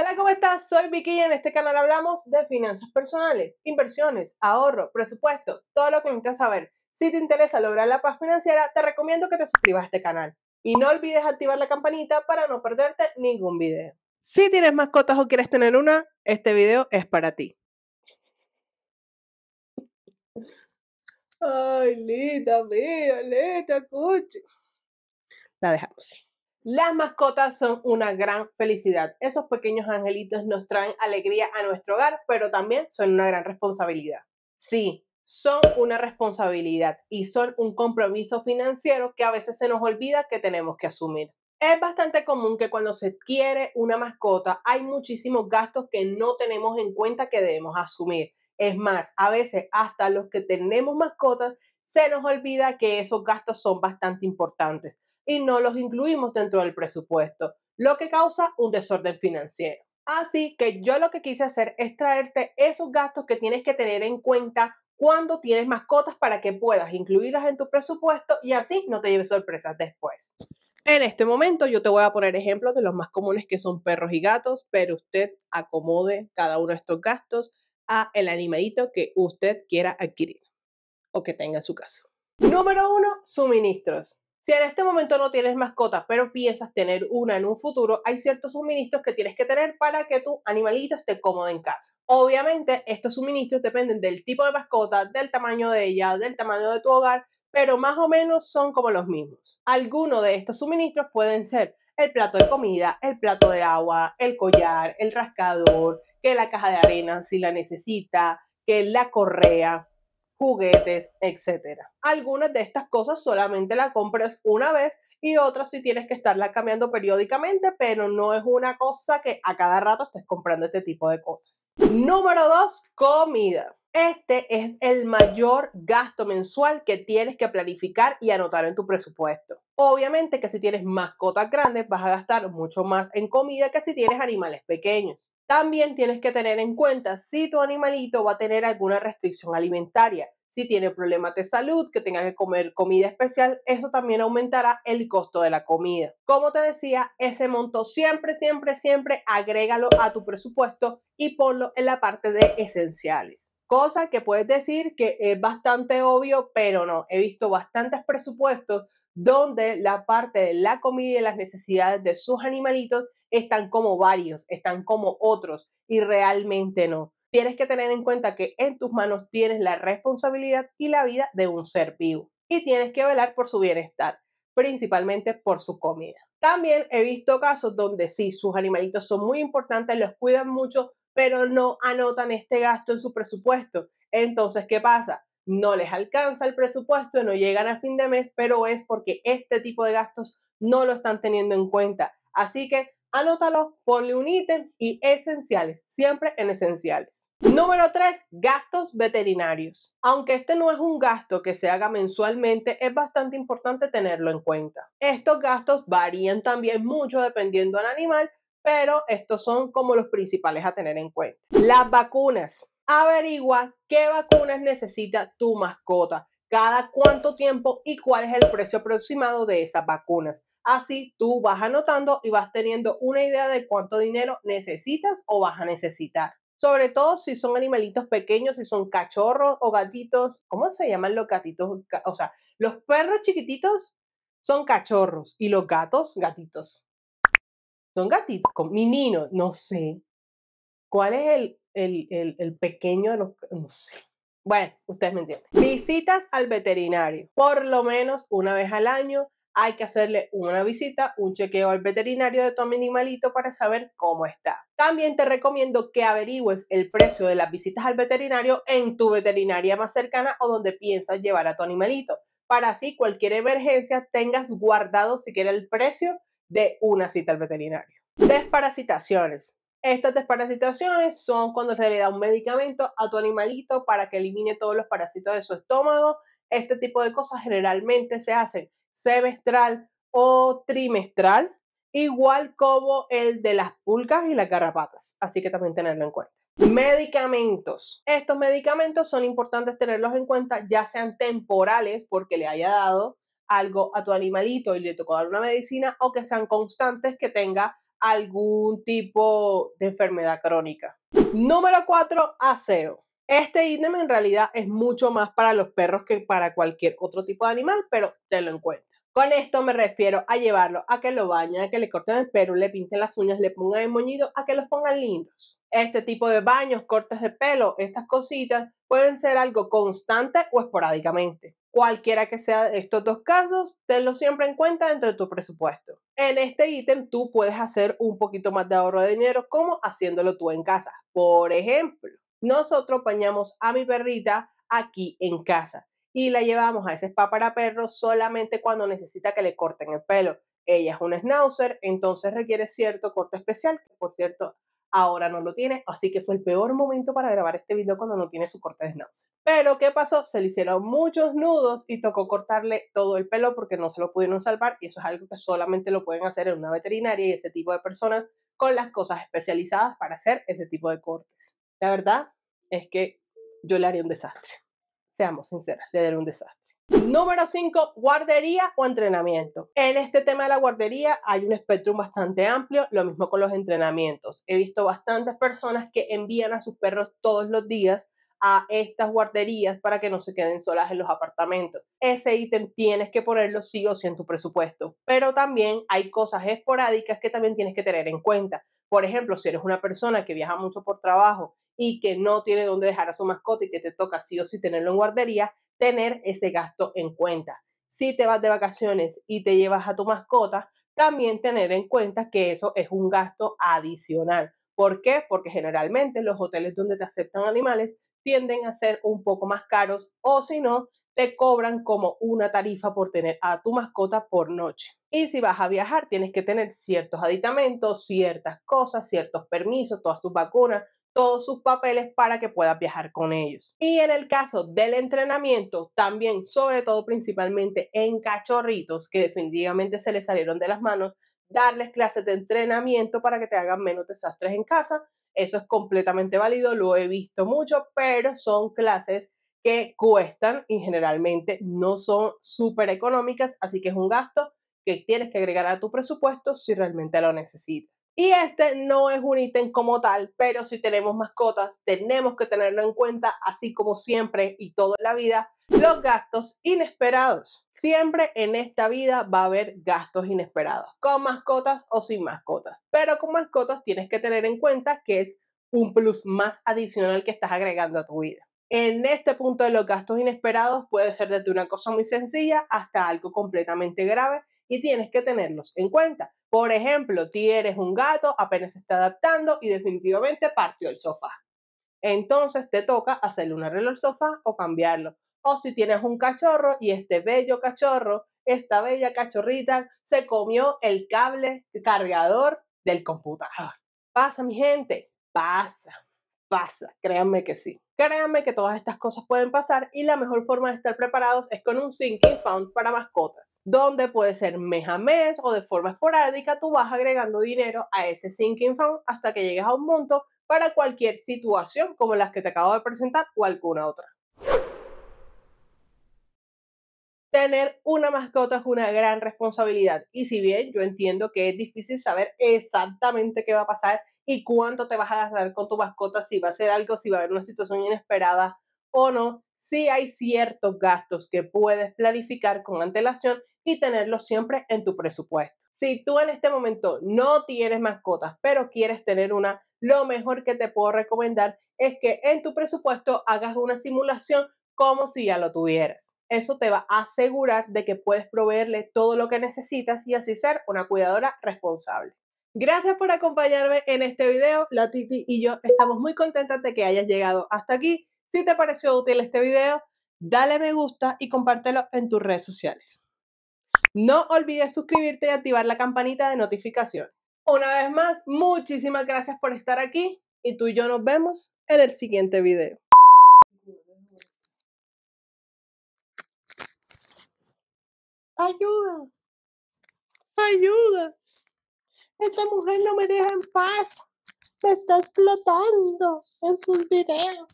Hola, ¿cómo estás? Soy Vicky y en este canal hablamos de finanzas personales, inversiones, ahorro, presupuesto, todo lo que necesitas saber. Si te interesa lograr la paz financiera, te recomiendo que te suscribas a este canal. Y no olvides activar la campanita para no perderte ningún video. Si tienes mascotas o quieres tener una, este video es para ti. Ay, linda mía, linda, este coche. La dejamos. Las mascotas son una gran felicidad. Esos pequeños angelitos nos traen alegría a nuestro hogar, pero también son una gran responsabilidad. Sí, son una responsabilidad y son un compromiso financiero que a veces se nos olvida que tenemos que asumir. Es bastante común que cuando se quiere una mascota hay muchísimos gastos que no tenemos en cuenta que debemos asumir. Es más, a veces hasta los que tenemos mascotas se nos olvida que esos gastos son bastante importantes y no los incluimos dentro del presupuesto, lo que causa un desorden financiero. Así que yo lo que quise hacer es traerte esos gastos que tienes que tener en cuenta cuando tienes mascotas para que puedas incluirlas en tu presupuesto y así no te lleves sorpresas después. En este momento yo te voy a poner ejemplos de los más comunes que son perros y gatos, pero usted acomode cada uno de estos gastos a el animalito que usted quiera adquirir o que tenga en su casa. Número uno, Suministros. Si en este momento no tienes mascotas, pero piensas tener una en un futuro, hay ciertos suministros que tienes que tener para que tu animalito esté cómodo en casa. Obviamente, estos suministros dependen del tipo de mascota, del tamaño de ella, del tamaño de tu hogar, pero más o menos son como los mismos. Algunos de estos suministros pueden ser el plato de comida, el plato de agua, el collar, el rascador, que la caja de arena si la necesita, que la correa, juguetes, etcétera. Algunas de estas cosas solamente la compras una vez y otras sí tienes que estarla cambiando periódicamente, pero no es una cosa que a cada rato estés comprando este tipo de cosas. Número 2, comida. Este es el mayor gasto mensual que tienes que planificar y anotar en tu presupuesto. Obviamente que si tienes mascotas grandes vas a gastar mucho más en comida que si tienes animales pequeños. También tienes que tener en cuenta si tu animalito va a tener alguna restricción alimentaria, si tiene problemas de salud, que tenga que comer comida especial, eso también aumentará el costo de la comida. Como te decía, ese monto siempre, siempre, siempre agrégalo a tu presupuesto y ponlo en la parte de esenciales. Cosa que puedes decir que es bastante obvio, pero no, he visto bastantes presupuestos donde la parte de la comida y las necesidades de sus animalitos están como varios, están como otros y realmente no. Tienes que tener en cuenta que en tus manos tienes la responsabilidad y la vida de un ser vivo y tienes que velar por su bienestar, principalmente por su comida. También he visto casos donde sí, sus animalitos son muy importantes, los cuidan mucho, pero no anotan este gasto en su presupuesto. Entonces, ¿qué pasa? No les alcanza el presupuesto, no llegan a fin de mes, pero es porque este tipo de gastos no lo están teniendo en cuenta. Así que Anótalo, ponle un ítem y esenciales, siempre en esenciales. Número 3, gastos veterinarios. Aunque este no es un gasto que se haga mensualmente, es bastante importante tenerlo en cuenta. Estos gastos varían también mucho dependiendo del animal, pero estos son como los principales a tener en cuenta. Las vacunas. Averigua qué vacunas necesita tu mascota, cada cuánto tiempo y cuál es el precio aproximado de esas vacunas. Así tú vas anotando y vas teniendo una idea de cuánto dinero necesitas o vas a necesitar. Sobre todo si son animalitos pequeños, si son cachorros o gatitos. ¿Cómo se llaman los gatitos? O sea, los perros chiquititos son cachorros y los gatos, gatitos. Son gatitos, meninos, no sé. ¿Cuál es el, el, pequeño de los... no sé. Bueno, ustedes me entienden. Visitas al veterinario, por lo menos una vez al año, hay que hacerle una visita, un chequeo al veterinario de tu animalito para saber cómo está. También te recomiendo que averigües el precio de las visitas al veterinario en tu veterinaria más cercana o donde piensas llevar a tu animalito, para así cualquier emergencia tengas guardado siquiera el precio de una cita al veterinario. Desparasitaciones. Estas desparasitaciones son cuando se le da un medicamento a tu animalito para que elimine todos los parásitos de su estómago. Este tipo de cosas generalmente se hacen semestral o trimestral, igual como el de las pulgas y las garrapatas. Así que también tenerlo en cuenta. Medicamentos. Estos medicamentos son importantes tenerlos en cuenta, ya sean temporales porque le haya dado algo a tu animalito y le tocó dar una medicina o que sean constantes que tenga algún tipo de enfermedad crónica. Número 4, aseo este ítem en realidad es mucho más para los perros que para cualquier otro tipo de animal, pero te lo cuenta. Con esto me refiero a llevarlo a que lo bañen, a que le corten el pelo, le pinten las uñas, le pongan el moñido, a que los pongan lindos. Este tipo de baños, cortes de pelo, estas cositas pueden ser algo constante o esporádicamente. Cualquiera que sea de estos dos casos, tenlo siempre en cuenta dentro de tu presupuesto. En este ítem tú puedes hacer un poquito más de ahorro de dinero como haciéndolo tú en casa. Por ejemplo, nosotros bañamos a mi perrita aquí en casa y la llevamos a ese spa para perros solamente cuando necesita que le corten el pelo. Ella es un schnauzer, entonces requiere cierto corte especial, que por cierto ahora no lo tiene, así que fue el peor momento para grabar este video cuando no tiene su corte de schnauzer. Pero ¿qué pasó? Se le hicieron muchos nudos y tocó cortarle todo el pelo porque no se lo pudieron salvar y eso es algo que solamente lo pueden hacer en una veterinaria y ese tipo de personas con las cosas especializadas para hacer ese tipo de cortes. La verdad es que yo le haría un desastre. Seamos sinceras, le haría un desastre. Número 5, guardería o entrenamiento. En este tema de la guardería hay un espectro bastante amplio, lo mismo con los entrenamientos. He visto bastantes personas que envían a sus perros todos los días a estas guarderías para que no se queden solas en los apartamentos. Ese ítem tienes que ponerlo sí o sí en tu presupuesto, pero también hay cosas esporádicas que también tienes que tener en cuenta. Por ejemplo, si eres una persona que viaja mucho por trabajo y que no tiene dónde dejar a su mascota y que te toca sí o sí tenerlo en guardería, tener ese gasto en cuenta. Si te vas de vacaciones y te llevas a tu mascota, también tener en cuenta que eso es un gasto adicional. ¿Por qué? Porque generalmente los hoteles donde te aceptan animales tienden a ser un poco más caros o si no, te cobran como una tarifa por tener a tu mascota por noche. Y si vas a viajar, tienes que tener ciertos aditamentos, ciertas cosas, ciertos permisos, todas tus vacunas, todos sus papeles para que puedas viajar con ellos. Y en el caso del entrenamiento, también, sobre todo principalmente en cachorritos, que definitivamente se les salieron de las manos, darles clases de entrenamiento para que te hagan menos desastres en casa. Eso es completamente válido, lo he visto mucho, pero son clases que cuestan y generalmente no son súper económicas, así que es un gasto que tienes que agregar a tu presupuesto si realmente lo necesitas. Y este no es un ítem como tal, pero si tenemos mascotas, tenemos que tenerlo en cuenta, así como siempre y toda la vida, los gastos inesperados. Siempre en esta vida va a haber gastos inesperados, con mascotas o sin mascotas. Pero con mascotas tienes que tener en cuenta que es un plus más adicional que estás agregando a tu vida. En este punto de los gastos inesperados puede ser desde una cosa muy sencilla hasta algo completamente grave y tienes que tenerlos en cuenta. Por ejemplo, tienes un gato, apenas se está adaptando y definitivamente partió el sofá. Entonces te toca hacerle un arreglo al sofá o cambiarlo. O si tienes un cachorro y este bello cachorro, esta bella cachorrita, se comió el cable cargador del computador. Pasa, mi gente, pasa pasa, créanme que sí. Créanme que todas estas cosas pueden pasar y la mejor forma de estar preparados es con un sinking fund para mascotas, donde puede ser mes a mes o de forma esporádica tú vas agregando dinero a ese sinking fund hasta que llegues a un monto para cualquier situación como las que te acabo de presentar o alguna otra. Tener una mascota es una gran responsabilidad y si bien yo entiendo que es difícil saber exactamente qué va a pasar y cuánto te vas a gastar con tu mascota, si va a ser algo, si va a haber una situación inesperada o no. Si hay ciertos gastos que puedes planificar con antelación y tenerlos siempre en tu presupuesto. Si tú en este momento no tienes mascotas, pero quieres tener una, lo mejor que te puedo recomendar es que en tu presupuesto hagas una simulación como si ya lo tuvieras. Eso te va a asegurar de que puedes proveerle todo lo que necesitas y así ser una cuidadora responsable. Gracias por acompañarme en este video. La Titi y yo estamos muy contentas de que hayas llegado hasta aquí. Si te pareció útil este video, dale me gusta y compártelo en tus redes sociales. No olvides suscribirte y activar la campanita de notificación. Una vez más, muchísimas gracias por estar aquí y tú y yo nos vemos en el siguiente video. ¡Ayuda! ¡Ayuda! Esta mujer no me deja en paz. Me está explotando en sus videos.